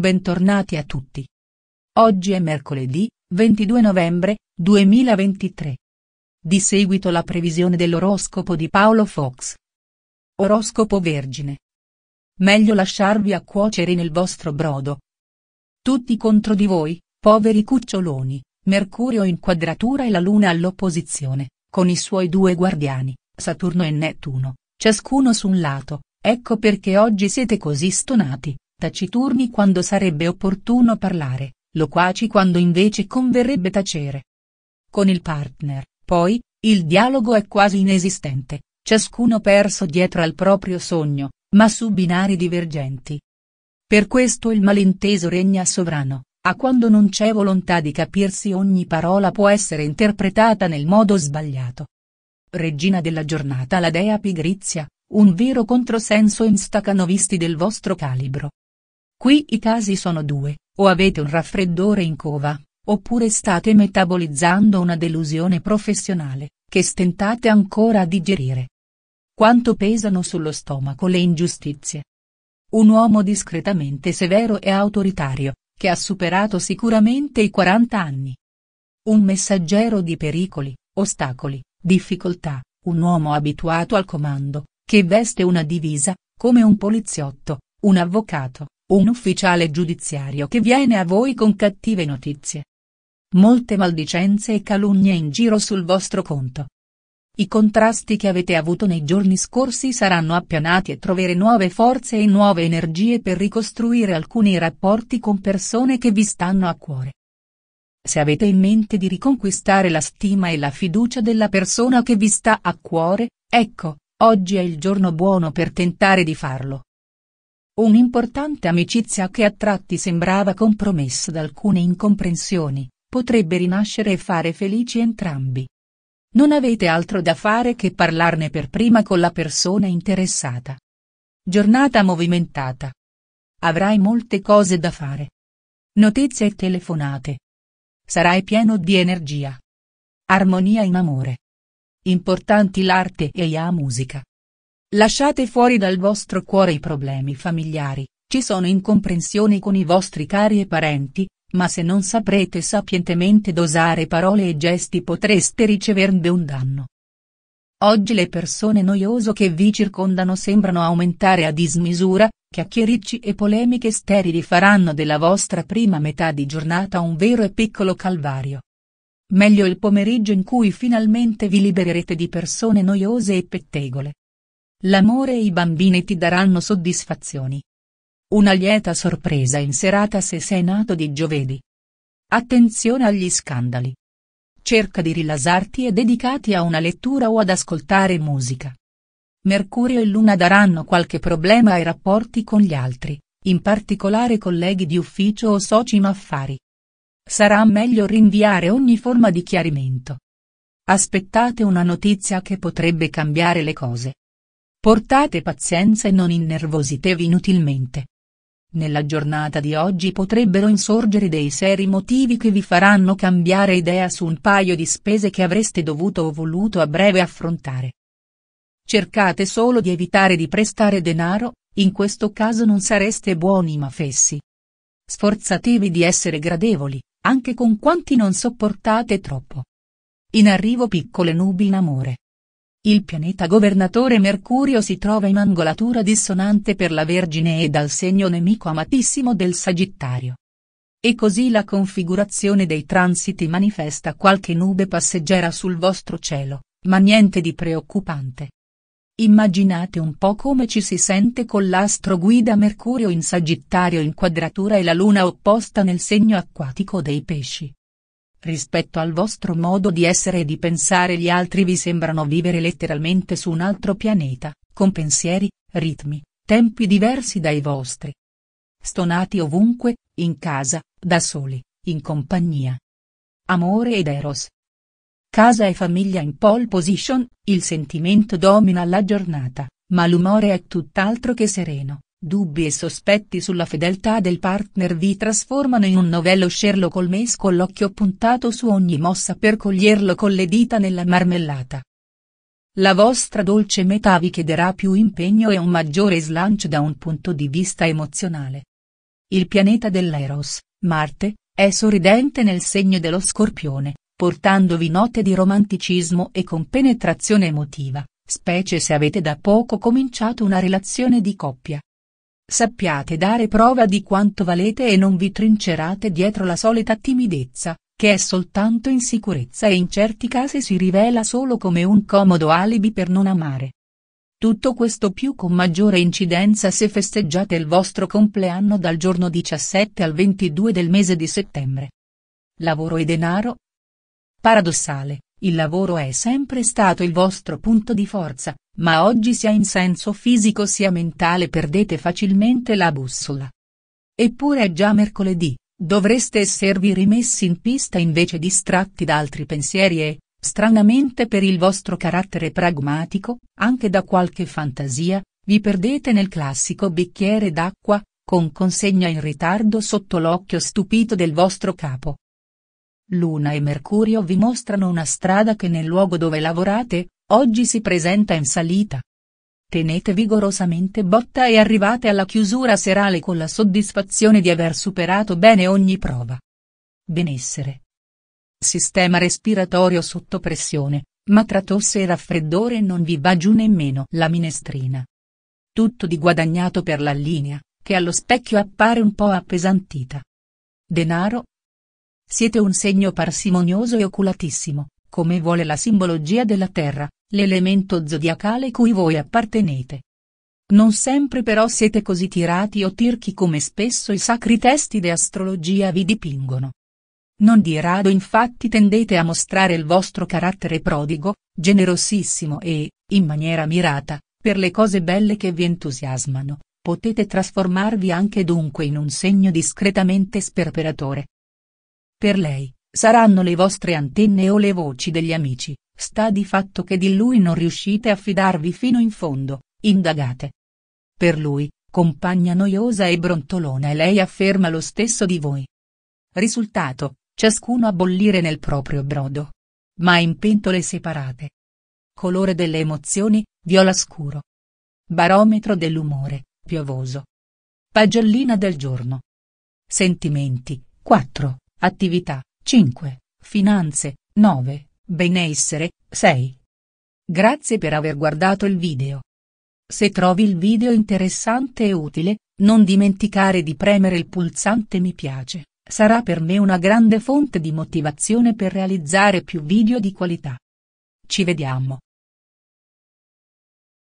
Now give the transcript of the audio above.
Bentornati a tutti. Oggi è mercoledì, 22 novembre, 2023. Di seguito la previsione dell'oroscopo di Paolo Fox. Oroscopo Vergine. Meglio lasciarvi a cuocere nel vostro brodo. Tutti contro di voi, poveri cuccioloni, Mercurio in quadratura e la Luna all'opposizione, con i suoi due guardiani, Saturno e Nettuno, ciascuno su un lato, ecco perché oggi siete così stonati taciturni quando sarebbe opportuno parlare, loquaci quando invece converrebbe tacere. Con il partner, poi, il dialogo è quasi inesistente, ciascuno perso dietro al proprio sogno, ma su binari divergenti. Per questo il malinteso regna sovrano, a quando non c'è volontà di capirsi ogni parola può essere interpretata nel modo sbagliato. Regina della giornata la dea pigrizia, un vero controsenso in stacanovisti del vostro calibro. Qui i casi sono due, o avete un raffreddore in cova, oppure state metabolizzando una delusione professionale, che stentate ancora a digerire. Quanto pesano sullo stomaco le ingiustizie? Un uomo discretamente severo e autoritario, che ha superato sicuramente i 40 anni. Un messaggero di pericoli, ostacoli, difficoltà, un uomo abituato al comando, che veste una divisa, come un poliziotto, un avvocato, un ufficiale giudiziario che viene a voi con cattive notizie. Molte maldicenze e calunnie in giro sul vostro conto. I contrasti che avete avuto nei giorni scorsi saranno appianati e trovere nuove forze e nuove energie per ricostruire alcuni rapporti con persone che vi stanno a cuore. Se avete in mente di riconquistare la stima e la fiducia della persona che vi sta a cuore, ecco, oggi è il giorno buono per tentare di farlo. Un'importante amicizia che a tratti sembrava compromessa da alcune incomprensioni, potrebbe rinascere e fare felici entrambi. Non avete altro da fare che parlarne per prima con la persona interessata. Giornata movimentata. Avrai molte cose da fare. Notizie e telefonate. Sarai pieno di energia. Armonia in amore. Importanti l'arte e la musica. Lasciate fuori dal vostro cuore i problemi familiari, ci sono incomprensioni con i vostri cari e parenti, ma se non saprete sapientemente dosare parole e gesti potreste riceverne un danno. Oggi le persone noioso che vi circondano sembrano aumentare a dismisura, chiacchiericci e polemiche sterili faranno della vostra prima metà di giornata un vero e piccolo calvario. Meglio il pomeriggio in cui finalmente vi libererete di persone noiose e pettegole. L'amore e i bambini ti daranno soddisfazioni. Una lieta sorpresa in serata se sei nato di giovedì. Attenzione agli scandali. Cerca di rilasarti e dedicati a una lettura o ad ascoltare musica. Mercurio e Luna daranno qualche problema ai rapporti con gli altri, in particolare colleghi di ufficio o soci in affari. Sarà meglio rinviare ogni forma di chiarimento. Aspettate una notizia che potrebbe cambiare le cose. Portate pazienza e non innervositevi inutilmente. Nella giornata di oggi potrebbero insorgere dei seri motivi che vi faranno cambiare idea su un paio di spese che avreste dovuto o voluto a breve affrontare. Cercate solo di evitare di prestare denaro, in questo caso non sareste buoni ma fessi. Sforzatevi di essere gradevoli, anche con quanti non sopportate troppo. In arrivo piccole nubi in amore. Il pianeta governatore Mercurio si trova in angolatura dissonante per la Vergine e dal segno nemico amatissimo del Sagittario. E così la configurazione dei transiti manifesta qualche nube passeggera sul vostro cielo, ma niente di preoccupante. Immaginate un po' come ci si sente con l'astro guida Mercurio in Sagittario in quadratura e la luna opposta nel segno acquatico dei pesci rispetto al vostro modo di essere e di pensare gli altri vi sembrano vivere letteralmente su un altro pianeta, con pensieri, ritmi, tempi diversi dai vostri. Stonati ovunque, in casa, da soli, in compagnia. Amore ed eros. Casa e famiglia in pole position, il sentimento domina la giornata, ma l'umore è tutt'altro che sereno, Dubbi e sospetti sulla fedeltà del partner vi trasformano in un novello Sherlock Holmes con l'occhio puntato su ogni mossa per coglierlo con le dita nella marmellata. La vostra dolce metà vi chiederà più impegno e un maggiore slancio da un punto di vista emozionale. Il pianeta dell'Eros, Marte, è sorridente nel segno dello scorpione, portandovi note di romanticismo e con penetrazione emotiva, specie se avete da poco cominciato una relazione di coppia. Sappiate dare prova di quanto valete e non vi trincerate dietro la solita timidezza, che è soltanto insicurezza e in certi casi si rivela solo come un comodo alibi per non amare. Tutto questo più con maggiore incidenza se festeggiate il vostro compleanno dal giorno 17 al 22 del mese di settembre. Lavoro e denaro? Paradossale, il lavoro è sempre stato il vostro punto di forza, ma oggi sia in senso fisico sia mentale perdete facilmente la bussola. Eppure è già mercoledì, dovreste esservi rimessi in pista invece distratti da altri pensieri e, stranamente per il vostro carattere pragmatico, anche da qualche fantasia, vi perdete nel classico bicchiere d'acqua, con consegna in ritardo sotto l'occhio stupito del vostro capo. Luna e Mercurio vi mostrano una strada che nel luogo dove lavorate, oggi si presenta in salita. Tenete vigorosamente botta e arrivate alla chiusura serale con la soddisfazione di aver superato bene ogni prova. Benessere. Sistema respiratorio sotto pressione, ma tra tosse e raffreddore non vi va giù nemmeno la minestrina. Tutto di guadagnato per la linea, che allo specchio appare un po' appesantita. Denaro, siete un segno parsimonioso e oculatissimo, come vuole la simbologia della Terra, l'elemento zodiacale cui voi appartenete. Non sempre però siete così tirati o tirchi come spesso i sacri testi di astrologia vi dipingono. Non di rado infatti tendete a mostrare il vostro carattere prodigo, generosissimo e, in maniera mirata, per le cose belle che vi entusiasmano, potete trasformarvi anche dunque in un segno discretamente sperperatore, per lei, saranno le vostre antenne o le voci degli amici, sta di fatto che di lui non riuscite a fidarvi fino in fondo, indagate. Per lui, compagna noiosa e brontolona e lei afferma lo stesso di voi. Risultato, ciascuno a bollire nel proprio brodo. Ma in pentole separate. Colore delle emozioni, viola scuro. Barometro dell'umore, piovoso. Pagellina del giorno. Sentimenti, 4. Attività 5, Finanze 9, Benessere 6. Grazie per aver guardato il video. Se trovi il video interessante e utile, non dimenticare di premere il pulsante mi piace, sarà per me una grande fonte di motivazione per realizzare più video di qualità. Ci vediamo.